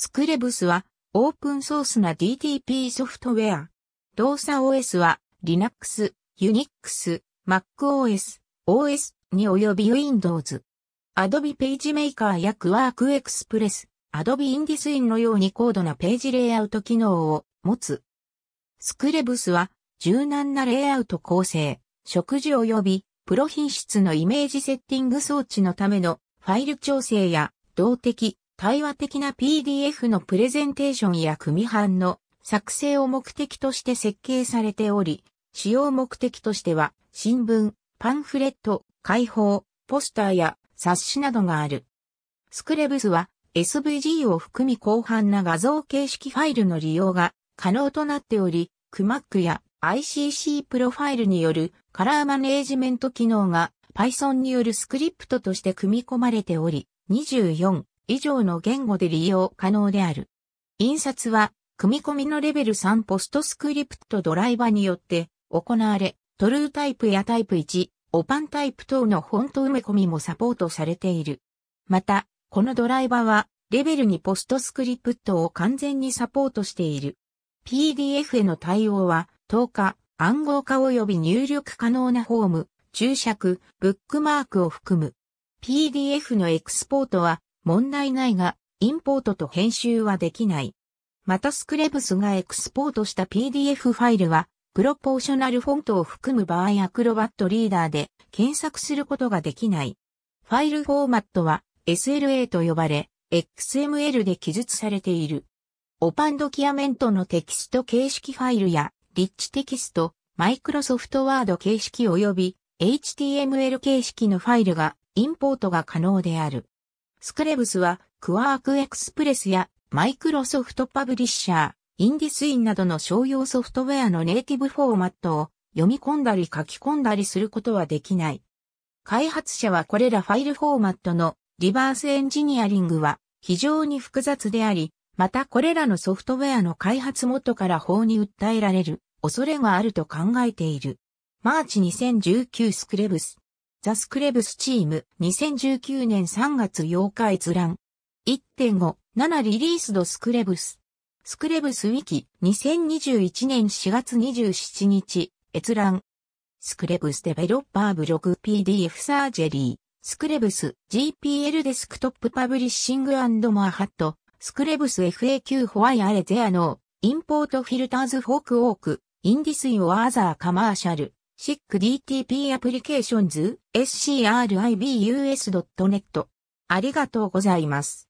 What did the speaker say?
スクレブスはオープンソースな DTP ソフトウェア。動作 OS は Linux、Unix、MacOS、OS に及び Windows。Adobe PageMaker や Quark Express、Adobe InDesign のように高度なページレイアウト機能を持つ。スクレブスは柔軟なレイアウト構成、食事及びプロ品質のイメージセッティング装置のためのファイル調整や動的、対話的な PDF のプレゼンテーションや組版の作成を目的として設計されており、使用目的としては、新聞、パンフレット、解放、ポスターや冊子などがある。スクレブスは SVG を含み広範な画像形式ファイルの利用が可能となっており、CMAC や ICC プロファイルによるカラーマネージメント機能が Python によるスクリプトとして組み込まれており、24以上の言語で利用可能である。印刷は、組み込みのレベル3ポストスクリプトドライバーによって行われ、トルータイプやタイプ1、オパンタイプ等のフォント埋め込みもサポートされている。また、このドライバーは、レベル2ポストスクリプトを完全にサポートしている。PDF への対応は、透過、暗号化及び入力可能なフォーム、注釈、ブックマークを含む。PDF のエクスポートは、問題ないが、インポートと編集はできない。またスクレブスがエクスポートした PDF ファイルは、プロポーショナルフォントを含む場合アクロバットリーダーで検索することができない。ファイルフォーマットは SLA と呼ばれ、XML で記述されている。オパンドキアメントのテキスト形式ファイルや、リッチテキスト、マイクロソフトワード形式及び HTML 形式のファイルがインポートが可能である。スクレブスは、クワークエクスプレスや、マイクロソフトパブリッシャー、インディスインなどの商用ソフトウェアのネイティブフォーマットを読み込んだり書き込んだりすることはできない。開発者はこれらファイルフォーマットのリバースエンジニアリングは非常に複雑であり、またこれらのソフトウェアの開発元から法に訴えられる恐れがあると考えている。マーチ2019スクレブスザ・スクレブスチーム2019年3月8日閲覧1.5 7リリースドスクレブススクレブスウィキ2021年4月27日閲覧スクレブスデベロッパーブログ PDF サージェリースクレブス GPL デスクトップパブリッシングマーハットスクレブス FAQ ホワイアレゼアノーインポートフィルターズフォークオークインディスイオアーザーカマーシャル SICDTP アプリケーションズ SCRIBUS.net ありがとうございます。